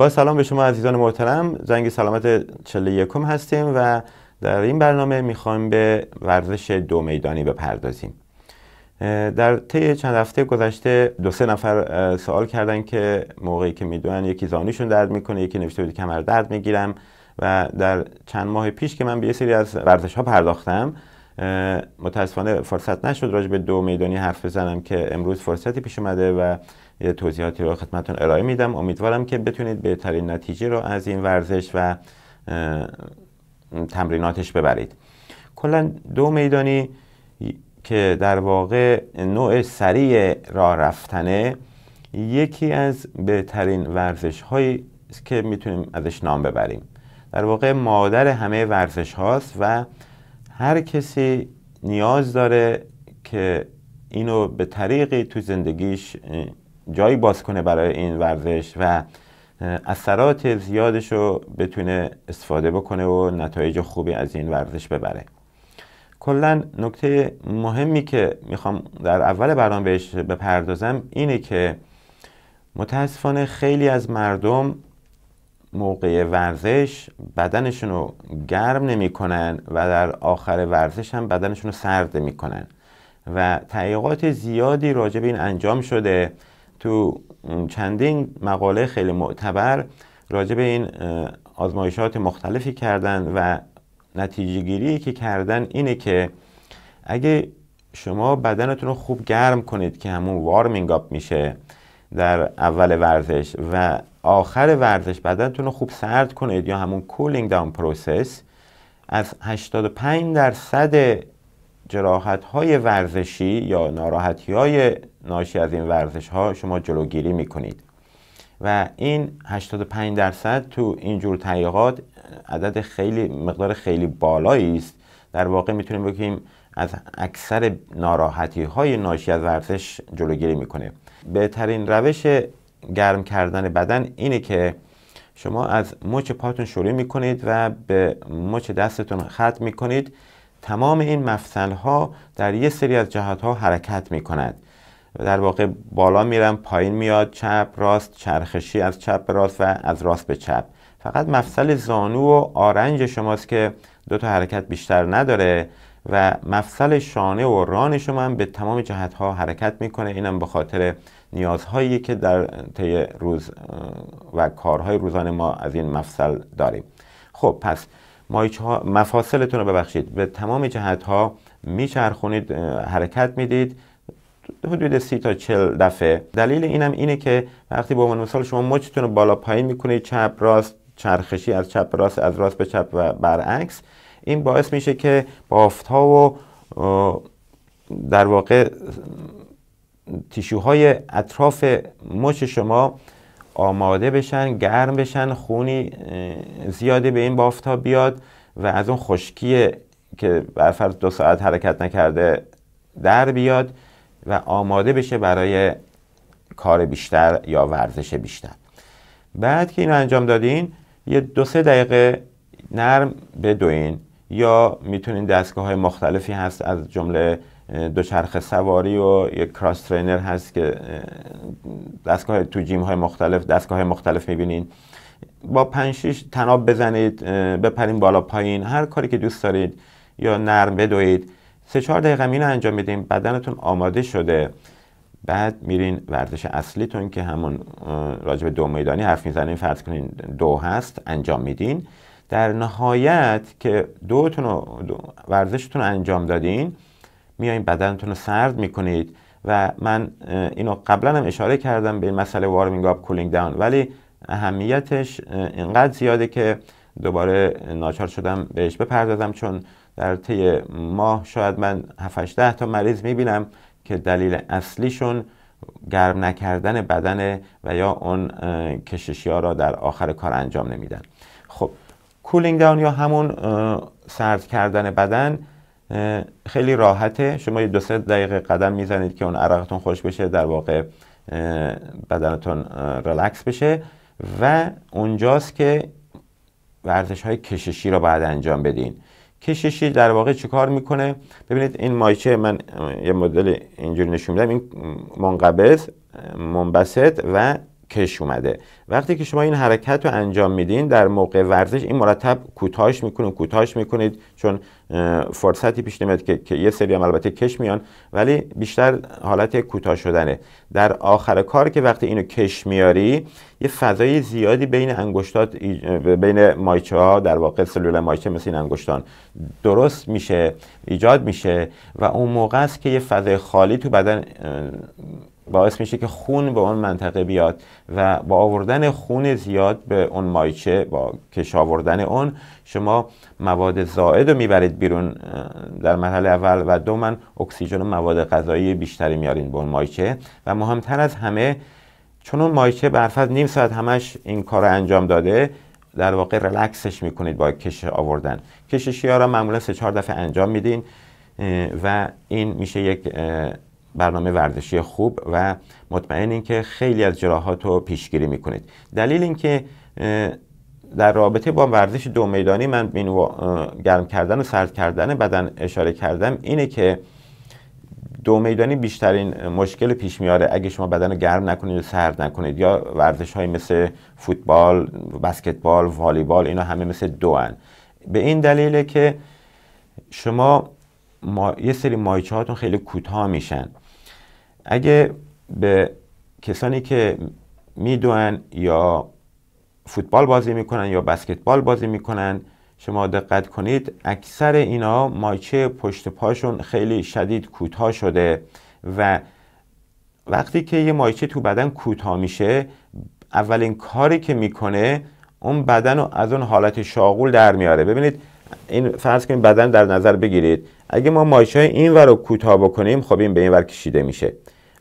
با سلام به شما عزیزان محترم زنگ سلامت 41 هستیم و در این برنامه میخوایم به ورزش دو میدانی بپردازیم در طی چند هفته گذشته دو سه نفر سوال کردن که موقعی که میدونن یکی زانوشون درد میکنه یکی نوشته بود کمر درد میگیرم و در چند ماه پیش که من به یه سری از ورزش ها پرداختم متاسفانه فرصت نشد راجع به دو میدانی حرف بزنم که امروز فرصتی پیش اومده و یه توضیحاتی رو خدمتون ارائه میدم امیدوارم که بتونید بهترین نتیجه رو از این ورزش و تمریناتش ببرید کلا دو میدانی که در واقع نوع سریع را رفتنه یکی از بهترین ورزش هایی که میتونیم ازش نام ببریم در واقع مادر همه ورزش هاست و هر کسی نیاز داره که اینو به طریقی تو زندگیش جایی باز کنه برای این ورزش و اثرات زیادش رو بتونه استفاده بکنه و نتایج خوبی از این ورزش ببره کلا نکته مهمی که میخوام در اول برنامه بهش بپردازم اینه که متاسفانه خیلی از مردم موقع ورزش بدنشون رو گرم نمیکنن و در آخر ورزش هم بدنشون رو سرد میکنن و تحقیقات زیادی راجع به این انجام شده تو چندین مقاله خیلی معتبر راجع به این آزمایشات مختلفی کردن و نتیجه گیری که کردن اینه که اگه شما بدنتون رو خوب گرم کنید که همون وارمینگ اپ میشه در اول ورزش و آخر ورزش بدنتون رو خوب سرد کنید یا همون کولینگ داون پروسس از 85 درصد جراحت های ورزشی یا ناراحتی های ناشی از این ورزش ها شما جلوگیری میکنید و این 85 درصد تو این جور تحقیقات عدد خیلی مقدار خیلی بالایی است در واقع میتونیم بگیم از اکثر ناراحتی های ناشی از ورزش جلوگیری میکنه بهترین روش گرم کردن بدن اینه که شما از مچ پاتون شروع میکنید و به مچ دستتون خط میکنید تمام این مفصل ها در یه سری از جهات ها حرکت میکنند در واقع بالا میرم پایین میاد چپ راست چرخشی از چپ به راست و از راست به چپ فقط مفصل زانو و آرنج شماست که دو تا حرکت بیشتر نداره و مفصل شانه و ران شما هم به تمام جهت ها حرکت میکنه اینم به خاطر نیازهایی که در طی روز و کارهای روزانه ما از این مفصل داریم خب پس مفاصلتون رو ببخشید به تمام جهت ها میچرخونید حرکت میدید حدود ۳۰ تا چل دفعه دلیل اینم اینه که وقتی به عنوان مثال شما مچتون رو بالا پایین میکنید چپ راست چرخشی از چپ راست از راست به چپ و برعکس این باعث میشه که بافت ها و در واقع تیشوهای اطراف مچ شما آماده بشن گرم بشن خونی زیادی به این بافت ها بیاد و از اون خشکی که برفرض دو ساعت حرکت نکرده در بیاد و آماده بشه برای کار بیشتر یا ورزش بیشتر بعد که اینو انجام دادین یه دو سه دقیقه نرم بدوین یا میتونین دستگاه های مختلفی هست از جمله دوچرخه سواری و یک کراس ترینر هست که دستگاه تو جیم های مختلف دستگاه های مختلف میبینین با پنج تناب بزنید بپرین بالا پایین هر کاری که دوست دارید یا نرم بدوید سه چهار دقیقه اینو انجام میدیم بدنتون آماده شده بعد میرین ورزش اصلیتون که همون راجب دو میدانی حرف میزنین فرض کنین دو هست انجام میدین در نهایت که دوتون دو ورزشتون رو انجام دادین میایین بدنتون رو سرد میکنید و من اینو قبلا هم اشاره کردم به این مسئله وارمینگ اپ کولینگ داون ولی اهمیتش اینقدر زیاده که دوباره ناچار شدم بهش بپردازم چون در طی ماه شاید من 7 ده تا مریض میبینم که دلیل اصلیشون گرم نکردن بدن و یا اون کششی ها را در آخر کار انجام نمیدن خب کولینگ داون یا همون سرد کردن بدن خیلی راحته شما یه دو سه دقیقه قدم میزنید که اون عرقتون خوش بشه در واقع بدنتون رلکس بشه و اونجاست که ورزش های کششی را باید انجام بدین کششی در واقع کار میکنه ببینید این مایچه من یه مدل اینجوری نشون میدم این منقبض منبسط و کش اومده وقتی که شما این حرکت رو انجام میدین در موقع ورزش این مرتب کوتاهش میکنید کوتاهش میکنید چون فرصتی پیش نمیاد که, که یه سری هم البته کش میان ولی بیشتر حالت کوتاه شدنه در آخر کار که وقتی اینو کش میاری یه فضای زیادی بین انگشتات بین مایچه ها در واقع سلول مایچه مثل این انگشتان درست میشه ایجاد میشه و اون موقع است که یه فضای خالی تو بدن باعث میشه که خون به اون منطقه بیاد و با آوردن خون زیاد به اون مایچه با کش آوردن اون شما مواد زائد رو میبرید بیرون در مرحله اول و دومن اکسیژن و مواد غذایی بیشتری میارین به اون مایچه و مهمتر از همه چون اون مایچه برف نیم ساعت همش این کار رو انجام داده در واقع رلکسش میکنید با کش آوردن کششی ها معمولا سه چهار دفعه انجام میدین و این میشه یک برنامه ورزشی خوب و مطمئن که خیلی از جراحات رو پیشگیری میکنید دلیل اینکه در رابطه با ورزش دو میدانی من این گرم کردن و سرد کردن بدن اشاره کردم اینه که دو میدانی بیشترین مشکل پیش میاره اگه شما بدن رو گرم نکنید و سرد نکنید یا ورزش های مثل فوتبال، بسکتبال، والیبال اینا همه مثل دو هن. به این دلیله که شما یه سری مایچه هاتون خیلی کوتاه میشن اگه به کسانی که میدونن یا فوتبال بازی میکنن یا بسکتبال بازی میکنن شما دقت کنید اکثر اینا مایچه پشت پاشون خیلی شدید کوتاه شده و وقتی که یه مایچه تو بدن کوتاه میشه اولین کاری که میکنه اون بدن رو از اون حالت شاغول در میاره ببینید این فرض کنید بدن در نظر بگیرید اگه ما های این ور رو کوتاه بکنیم خب این به این ور کشیده میشه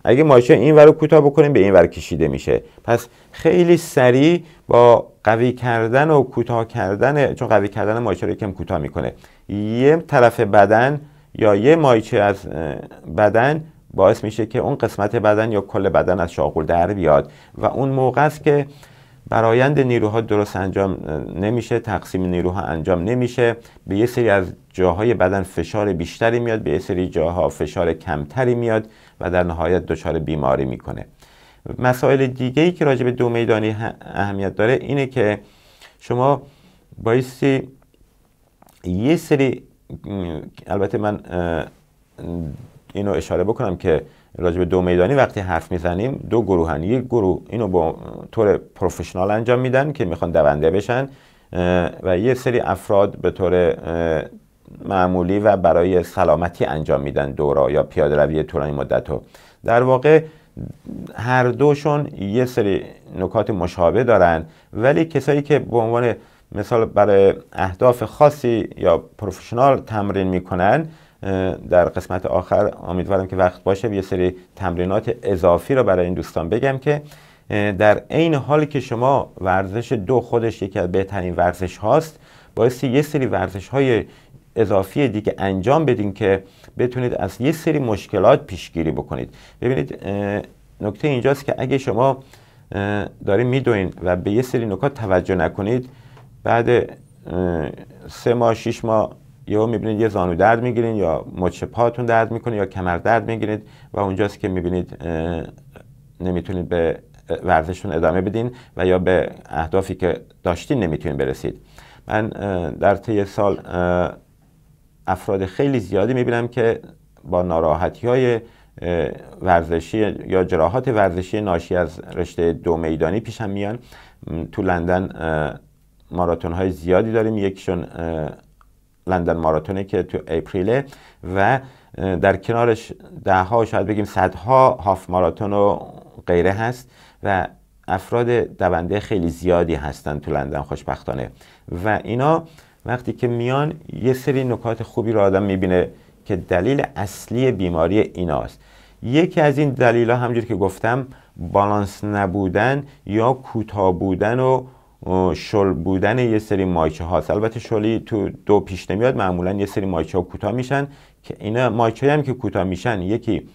اگه مایچه این ور رو کوتاه بکنیم به این کشیده میشه پس خیلی سریع با قوی کردن و کوتاه کردن چون قوی کردن مایچه رو یکم کوتاه میکنه یه طرف بدن یا یه مایچه از بدن باعث میشه که اون قسمت بدن یا کل بدن از شاغول در بیاد و اون موقع است که برایند نیروها درست انجام نمیشه تقسیم نیروها انجام نمیشه به یه سری از جاهای بدن فشار بیشتری میاد به یه سری جاها فشار کمتری میاد و در نهایت دچار بیماری میکنه مسائل دیگه ای که راجع به دو میدانی اهمیت داره اینه که شما بایستی یه سری البته من اینو اشاره بکنم که راجع به دو میدانی وقتی حرف میزنیم دو گروه گروهن یک گروه اینو با طور پروفشنال انجام میدن که میخوان دونده بشن و یه سری افراد به طور معمولی و برای سلامتی انجام میدن دورا یا پیاده روی طولانی مدت رو در واقع هر دوشون یه سری نکات مشابه دارن ولی کسایی که به عنوان مثال برای اهداف خاصی یا پروفشنال تمرین میکنن در قسمت آخر امیدوارم که وقت باشه یه سری تمرینات اضافی رو برای این دوستان بگم که در عین حالی که شما ورزش دو خودش یکی از بهترین ورزش هاست باعث یه سری ورزش های اضافی دیگه انجام بدین که بتونید از یه سری مشکلات پیشگیری بکنید ببینید نکته اینجاست که اگه شما دارین میدوین و به یه سری نکات توجه نکنید بعد سه ماه شیش ماه یا میبینید یه زانو درد میگیرین یا مچ پاتون درد میکنه یا کمر درد میگیرید و اونجاست که میبینید نمیتونید به ورزشتون ادامه بدین و یا به اهدافی که داشتین نمیتونید برسید من در طی سال افراد خیلی زیادی میبینم که با ناراحتی های ورزشی یا جراحات ورزشی ناشی از رشته دو میدانی پیشم میان تو لندن ماراتون های زیادی داریم یکشون لندن ماراتونی که تو اپریله و در کنارش ها شاید بگیم صدها هاف ماراتون و غیره هست و افراد دونده خیلی زیادی هستن تو لندن خوشبختانه و اینا وقتی که میان یه سری نکات خوبی رو آدم میبینه که دلیل اصلی بیماری ایناست یکی از این دلیل ها همجور که گفتم بالانس نبودن یا کوتاه بودن و شل بودن یه سری مایچه هاست البته شلی تو دو پیش نمیاد معمولا یه سری مایچه ها کوتاه میشن که اینا مایچه هم که کوتاه میشن یکی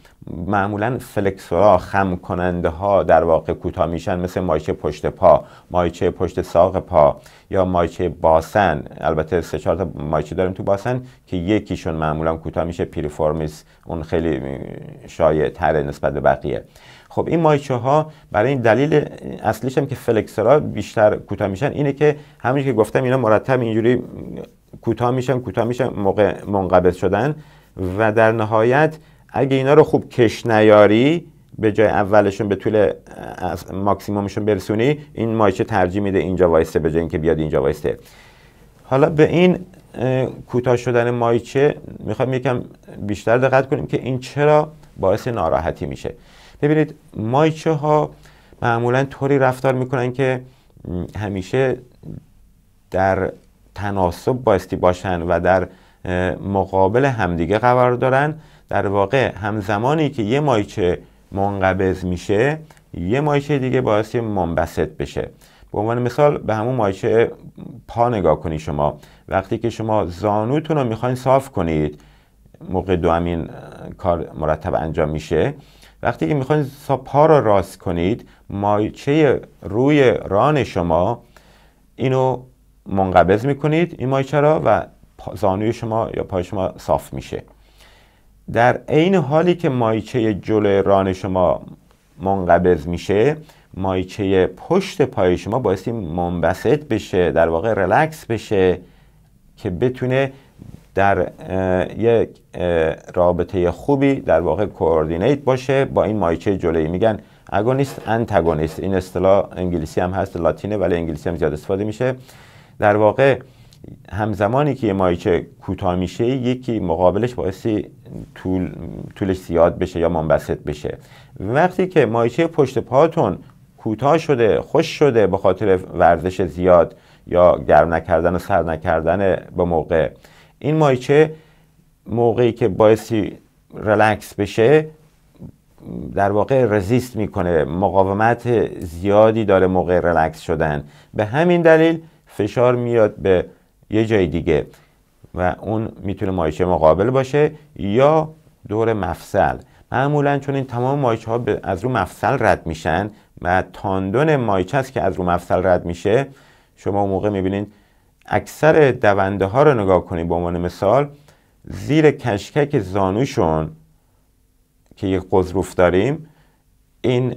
معمولا فلکسورا خم کننده ها در واقع کوتاه میشن مثل مایچه پشت پا مایچه پشت ساق پا یا مایچه باسن البته سه چهار تا مایچه داریم تو باسن که یکیشون معمولا کوتاه میشه پیریفورمیس اون خیلی شایع تره نسبت به بقیه خب این مایچه ها برای این دلیل اصلیش هم که فلکسرا بیشتر کوتاه میشن اینه که همونجوری که گفتم اینا مرتب اینجوری کوتاه میشن کوتاه میشن موقع منقبض شدن و در نهایت اگه اینا رو خوب کش نیاری به جای اولشون به طول ماکسیمومشون برسونی این مایچه ترجیح میده اینجا وایسته به جای اینکه بیاد اینجا وایسته حالا به این کوتاه شدن مایچه میخوام یکم بیشتر دقت کنیم که این چرا باعث ناراحتی میشه ببینید مایچه ها معمولا طوری رفتار میکنن که همیشه در تناسب بایستی باشن و در مقابل همدیگه قرار دارن در واقع همزمانی که یه مایچه منقبض میشه یه مایچه دیگه باعث منبسط بشه به عنوان مثال به همون مایچه پا نگاه کنید شما وقتی که شما زانوتون رو میخواین صاف کنید موقع همین کار مرتب انجام میشه وقتی که میخواید پا را راست کنید مایچه روی ران شما اینو منقبض میکنید این مایچه را و زانوی شما یا پای شما صاف میشه در عین حالی که مایچه جلو ران شما منقبض میشه مایچه پشت پای شما باعثی منبسط بشه در واقع رلکس بشه که بتونه در یک رابطه خوبی در واقع کوردینیت باشه با این مایچه جلویی میگن اگونیست انتگونیست این اصطلاح انگلیسی هم هست لاتینه ولی انگلیسی هم زیاد استفاده میشه در واقع همزمانی که یه مایچه کوتاه میشه یکی مقابلش باعثی طول، طولش زیاد بشه یا منبسط بشه وقتی که مایچه پشت پاتون کوتاه شده خوش شده به خاطر ورزش زیاد یا گرم نکردن و سر نکردن به موقع این مایچه موقعی که بایسی رلکس بشه در واقع رزیست میکنه مقاومت زیادی داره موقع رلکس شدن به همین دلیل فشار میاد به یه جای دیگه و اون میتونه مایچه مقابل باشه یا دور مفصل معمولا چون این تمام مایچه ها از رو مفصل رد میشن و تاندون مایچه است که از رو مفصل رد میشه شما موقع میبینید اکثر دونده ها رو نگاه کنید به عنوان مثال زیر کشکک زانوشون که یک قضروف داریم این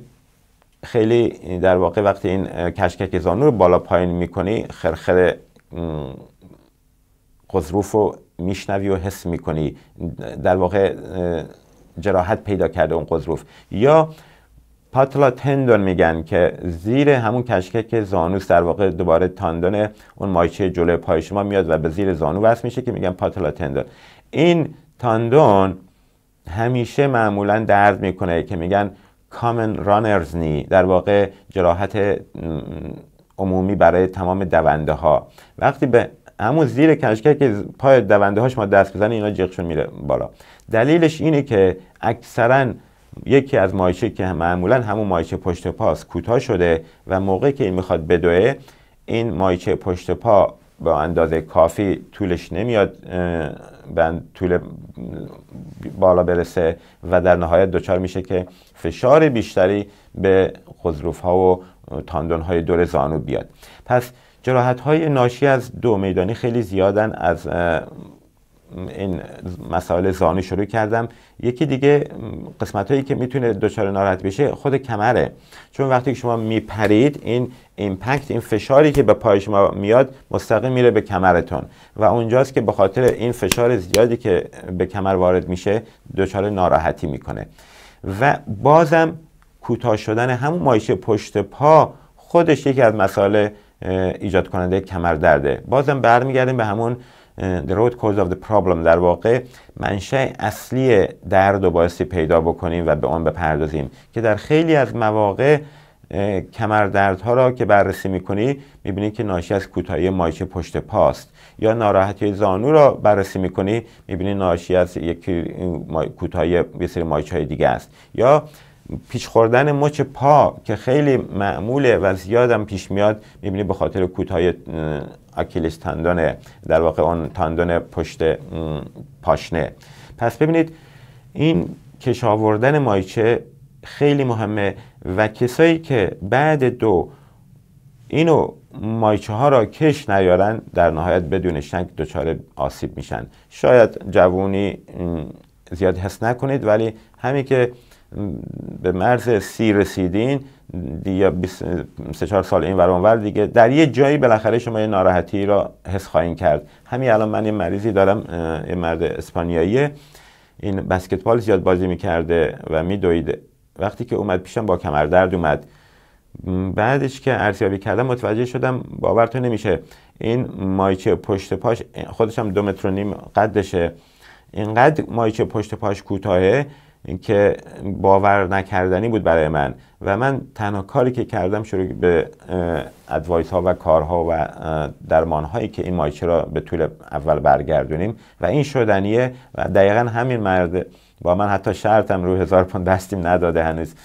خیلی در واقع وقتی این کشکک زانو رو بالا پایین میکنی خرخر قضروف رو میشنوی و حس میکنی در واقع جراحت پیدا کرده اون قضروف یا پاتلا تندون میگن که زیر همون کشکک زانوس در واقع دوباره تاندون اون مایچه جلوی پای شما میاد و به زیر زانو وصل میشه که میگن پاتلا تندون این تاندون همیشه معمولا درد میکنه که میگن کامن رانرز نی در واقع جراحت عمومی برای تمام دونده ها وقتی به همون زیر کشکک که پای دونده هاش ما دست بزنه اینا جیغشون میره بالا دلیلش اینه که اکثرا یکی از مایچه که معمولا همون مایچه پشت پاس کوتاه شده و موقعی که این میخواد بدوه این مایچه پشت پا به اندازه کافی طولش نمیاد به طول بالا برسه و در نهایت دچار میشه که فشار بیشتری به خضروف ها و تاندون های دور زانو بیاد پس جراحت های ناشی از دو میدانی خیلی زیادن از این مسائل زانی شروع کردم یکی دیگه قسمت هایی که میتونه دچار ناراحت بشه خود کمره چون وقتی که شما میپرید این ایمپکت این فشاری که به پای شما میاد مستقیم میره به کمرتون و اونجاست که به خاطر این فشار زیادی که به کمر وارد میشه دچار ناراحتی میکنه و بازم کوتاه شدن همون مایش پشت پا خودش یکی از مسائل ایجاد کننده کمر درده بازم برمیگردیم به همون the root cause of the problem در واقع منشأ اصلی درد رو بایستی پیدا بکنیم و به آن بپردازیم که در خیلی از مواقع کمردردها را که بررسی میکنی میبینی که ناشی از کوتاهی مایچه پشت پاست یا ناراحتی زانو را بررسی میکنی میبینی ناشی از یک کوتاهی یه سری مایچه های دیگه است یا پیچ خوردن مچ پا که خیلی معموله و زیادم پیش میاد میبینی به خاطر کوتاهی آکیلیس تندون در واقع اون تندون پشت پاشنه پس ببینید این کشاوردن مایچه خیلی مهمه و کسایی که بعد دو اینو مایچه ها را کش نیارن در نهایت بدون شنگ دچار آسیب میشن شاید جوونی زیاد حس نکنید ولی همین که به مرز سی رسیدین دیگه سه چهار سال این ور دیگه در یه جایی بالاخره شما یه ناراحتی را حس خواهیم کرد همین الان من یه مریضی دارم یه مرد اسپانیایی این بسکتبال زیاد بازی میکرده و میدویده وقتی که اومد پیشم با درد اومد بعدش که ارزیابی کردم متوجه شدم باور تو نمیشه این مایچه پشت پاش خودش هم دو متر و نیم قدشه اینقدر مایچه پشت پاش کوتاهه اینکه باور نکردنی بود برای من و من تنها کاری که کردم شروع به ادوایس ها و کارها و درمان هایی که این مایچه را به طول اول برگردونیم و این شدنیه و دقیقا همین مرد با من حتی شرطم رو هزار پوند دستیم نداده هنوز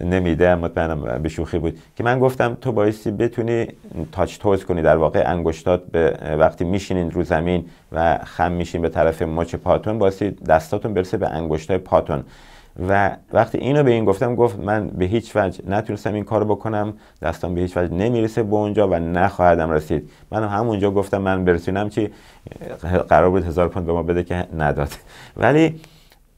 نمیده مطمئنم به شوخی بود که من گفتم تو بایستی بتونی تاچ توز کنی در واقع انگشتات به وقتی میشینین رو زمین و خم میشین به طرف مچ پاتون بایستی دستاتون برسه به انگشتای پاتون و وقتی اینو به این گفتم گفت من به هیچ وجه نتونستم این کارو بکنم دستم به هیچ وجه نمیرسه به اونجا و نخواهدم رسید من همونجا گفتم من برسونم چی قرار بود هزار پوند به ما بده که نداد ولی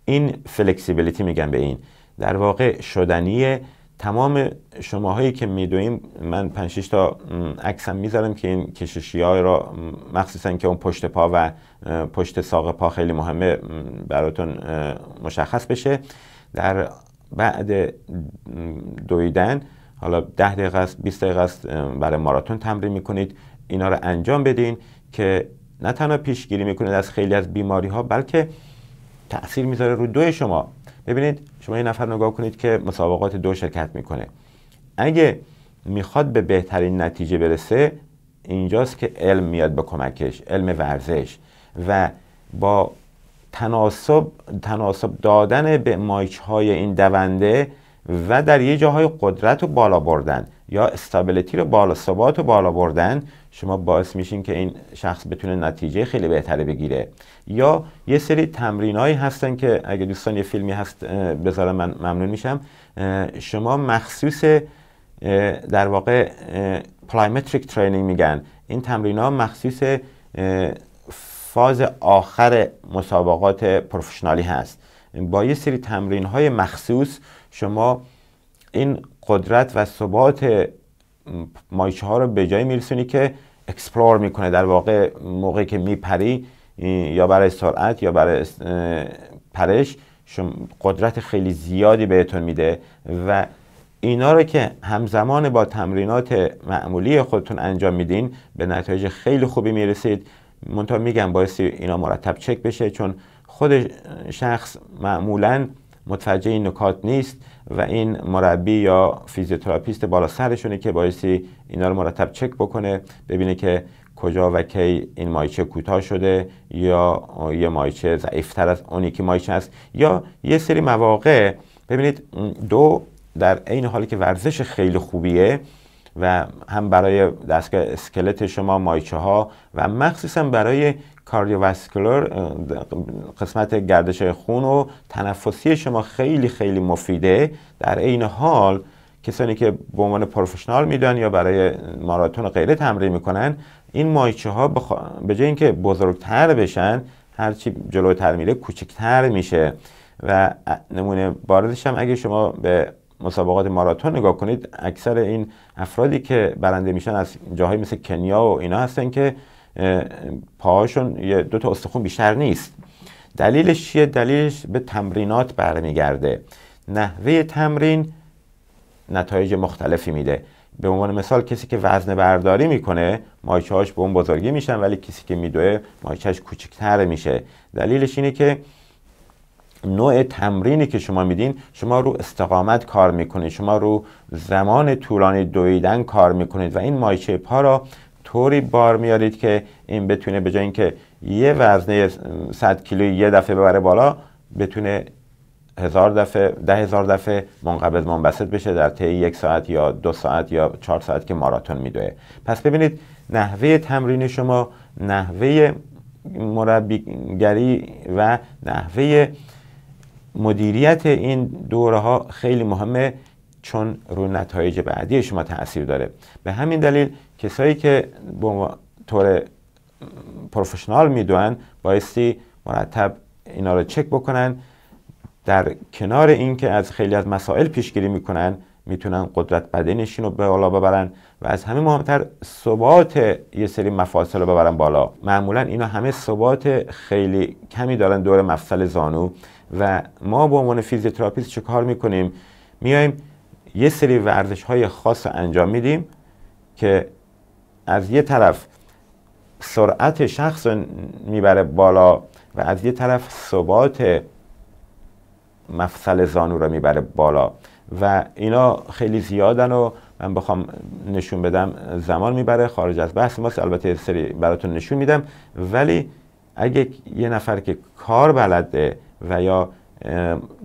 این فلکسیبیلیتی میگن به این در واقع شدنیه تمام شماهایی که میدویم من 5 تا عکسم میذارم که این کششی های را مخصوصا که اون پشت پا و پشت ساق پا خیلی مهمه براتون مشخص بشه در بعد دویدن حالا ده دقیقه است 20 دقیقه است برای ماراتون تمرین میکنید اینا رو انجام بدین که نه تنها پیشگیری میکنید از خیلی از بیماری ها بلکه تاثیر میذاره رو دوی شما ببینید شما یه نفر نگاه کنید که مسابقات دو شرکت میکنه اگه میخواد به بهترین نتیجه برسه اینجاست که علم میاد به کمکش علم ورزش و با تناسب, تناسب دادن به مایچ های این دونده و در یه جاهای قدرت رو بالا بردن یا استابلیتی رو بالا ثبات و بالا بردن شما باعث میشین که این شخص بتونه نتیجه خیلی بهتری بگیره یا یه سری هایی هستن که اگه دوستان یه فیلمی هست بذارم من ممنون میشم شما مخصوص در واقع پلایمتریک ترینینگ میگن این تمرین ها مخصوص فاز آخر مسابقات پروفشنالی هست با یه سری تمرین های مخصوص شما این قدرت و ثبات مایچه ها رو به جایی میرسونی که اکسپلور میکنه در واقع موقعی که میپری یا برای سرعت یا برای پرش قدرت خیلی زیادی بهتون میده و اینا رو که همزمان با تمرینات معمولی خودتون انجام میدین به نتایج خیلی خوبی میرسید منتها میگم باعث اینا مرتب چک بشه چون خود شخص معمولاً متوجه این نکات نیست و این مربی یا فیزیوتراپیست بالا سرشونه که بایستی اینا رو مرتب چک بکنه ببینه که کجا و کی این مایچه کوتاه شده یا یه مایچه ضعیفتر از اونی که مایچه است یا یه سری مواقع ببینید دو در عین حالی که ورزش خیلی خوبیه و هم برای دستگاه اسکلت شما مایچه ها و مخصوصا برای کاردیوواسکولار قسمت گردش خون و تنفسی شما خیلی خیلی مفیده در عین حال کسانی که به عنوان پروفشنال میدن یا برای ماراتون و غیره تمرین میکنن این مایچه ها به جای اینکه بزرگتر بشن هرچی جلوتر میره کوچکتر میشه و نمونه بارزش هم اگه شما به مسابقات ماراتون نگاه کنید اکثر این افرادی که برنده میشن از جاهایی مثل کنیا و اینا هستن که پاهاشون یه دو تا استخون بیشتر نیست دلیلش چیه دلیلش به تمرینات برمیگرده نحوه تمرین نتایج مختلفی میده به عنوان مثال کسی که وزن برداری میکنه هاش به اون بزرگی میشن ولی کسی که میدوه مایچه‌اش کوچکتر میشه دلیلش اینه که نوع تمرینی که شما میدین شما رو استقامت کار میکنید شما رو زمان طولانی دویدن کار میکنید و این مایچه پا را طوری بار میارید که این بتونه به جای اینکه یه وزنه 100 کیلو یه دفعه ببره بالا بتونه هزار دفعه ده هزار دفعه منقبض منبسط بشه در طی یک ساعت یا دو ساعت یا چهار ساعت که ماراتون میدوه پس ببینید نحوه تمرین شما نحوه مربیگری و نحوه مدیریت این دوره ها خیلی مهمه چون رو نتایج بعدی شما تاثیر داره به همین دلیل کسایی که به طور پروفشنال میدونن بایستی مرتب اینا رو چک بکنن در کنار اینکه از خیلی از مسائل پیشگیری میکنن میتونن قدرت بدنشین رو به بالا ببرن و از همه مهمتر ثبات یه سری مفاصل رو ببرن بالا معمولا اینا همه ثبات خیلی کمی دارن دور مفصل زانو و ما به عنوان فیزیوتراپیست چه کار میکنیم میایم یه سری ورزش های خاص انجام میدیم که از یه طرف سرعت شخص رو میبره بالا و از یه طرف ثبات مفصل زانو رو میبره بالا و اینا خیلی زیادن و من بخوام نشون بدم زمان میبره خارج از بحث ماست البته سری براتون نشون میدم ولی اگه یه نفر که کار بلده و یا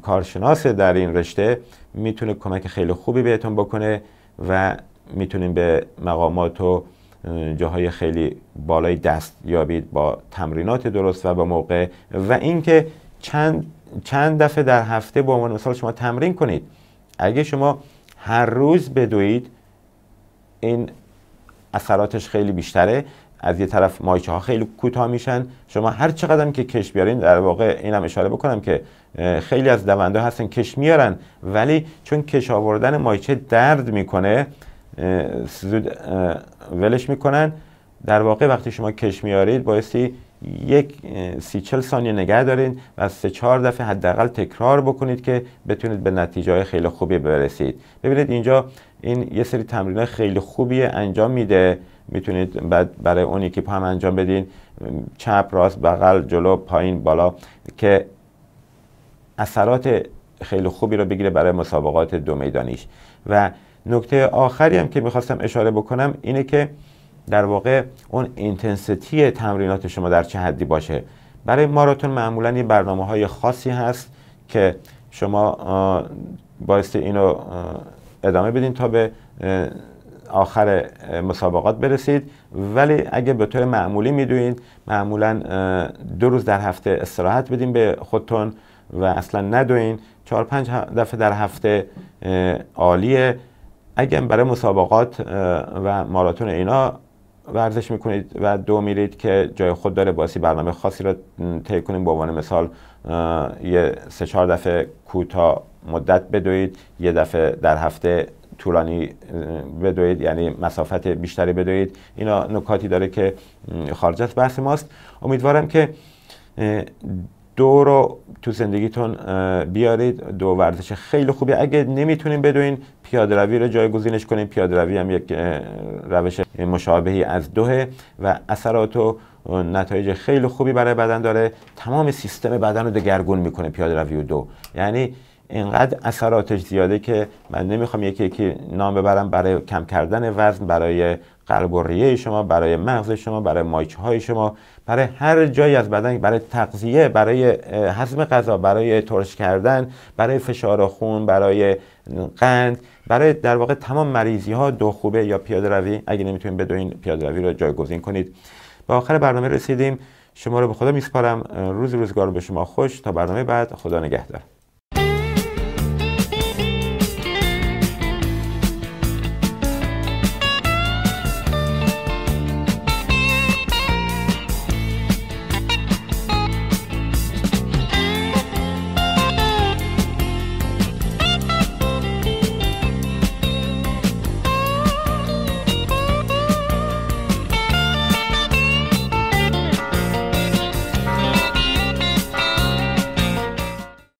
کارشناس در این رشته میتونه کمک خیلی خوبی بهتون بکنه و میتونیم به مقامات جاهای خیلی بالای دست یابید با تمرینات درست و با موقع و اینکه چند چند دفعه در هفته با عنوان مثال شما تمرین کنید اگه شما هر روز بدوید این اثراتش خیلی بیشتره از یه طرف مایچه ها خیلی کوتاه میشن شما هر چقدر که کش بیارین در واقع اینم اشاره بکنم که خیلی از دونده هستن کش میارن ولی چون کش آوردن مایچه درد میکنه زود ولش میکنن در واقع وقتی شما کش میارید بایستی یک سی چل ثانیه نگه دارید و سه چهار دفعه حداقل تکرار بکنید که بتونید به نتیجه های خیلی خوبی برسید ببینید اینجا این یه سری تمرین خیلی خوبی انجام میده میتونید بعد برای اون پا هم انجام بدین چپ راست بغل جلو پایین بالا که اثرات خیلی خوبی رو بگیره برای مسابقات دو میدانیش و نکته آخری هم که میخواستم اشاره بکنم اینه که در واقع اون اینتنسیتی تمرینات شما در چه حدی باشه برای ماراتون معمولا یه برنامه های خاصی هست که شما بایستی اینو ادامه بدین تا به آخر مسابقات برسید ولی اگه به طور معمولی میدونید معمولا دو روز در هفته استراحت بدین به خودتون و اصلا ندوین چهار پنج دفعه در هفته عالیه اگر برای مسابقات و ماراتون اینا ورزش میکنید و دو میرید که جای خود داره باسی برنامه خاصی را طی کنید به عنوان مثال یه سه چهار دفعه کوتاه مدت بدوید یه دفعه در هفته طولانی بدوید یعنی مسافت بیشتری بدوید اینا نکاتی داره که خارج از بحث ماست امیدوارم که دو رو تو زندگیتون بیارید دو ورزش خیلی خوبی اگه نمیتونین بدوین پیاده روی رو جایگزینش کنین پیاده روی هم یک روش مشابهی از دوه و اثرات و نتایج خیلی خوبی برای بدن داره تمام سیستم بدن رو دگرگون میکنه پیاده روی و دو یعنی اینقدر اثراتش زیاده که من نمیخوام یکی یکی نام ببرم برای کم کردن وزن برای قلب و ریه شما برای مغز شما برای مایچه های شما برای هر جایی از بدن برای تغذیه برای هضم غذا برای ترش کردن برای فشار خون برای قند برای در واقع تمام مریضی ها دو خوبه یا پیاده روی اگه نمیتونید بدوین پیاده روی رو جایگزین کنید به آخر برنامه رسیدیم شما رو به خدا میسپارم روز روزگار به شما خوش تا برنامه بعد خدا نگهدار